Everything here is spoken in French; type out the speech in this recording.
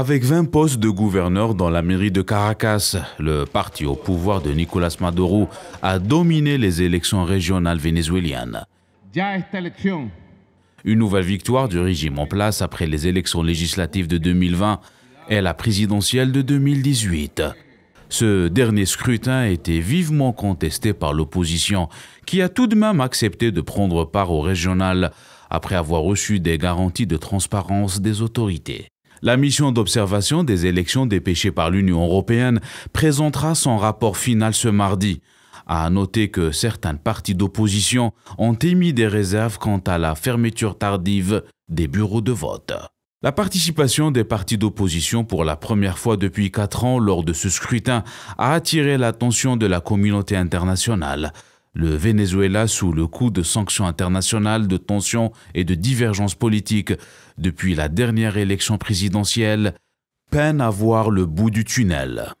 Avec 20 postes de gouverneur dans la mairie de Caracas, le parti au pouvoir de Nicolas Maduro a dominé les élections régionales vénézuéliennes. Une nouvelle victoire du régime en place après les élections législatives de 2020 et la présidentielle de 2018. Ce dernier scrutin était vivement contesté par l'opposition, qui a tout de même accepté de prendre part au régional après avoir reçu des garanties de transparence des autorités. La mission d'observation des élections dépêchée par l'Union européenne présentera son rapport final ce mardi. À noter que certains partis d'opposition ont émis des réserves quant à la fermeture tardive des bureaux de vote. La participation des partis d'opposition pour la première fois depuis quatre ans lors de ce scrutin a attiré l'attention de la communauté internationale le Venezuela, sous le coup de sanctions internationales, de tensions et de divergences politiques depuis la dernière élection présidentielle, peine à voir le bout du tunnel.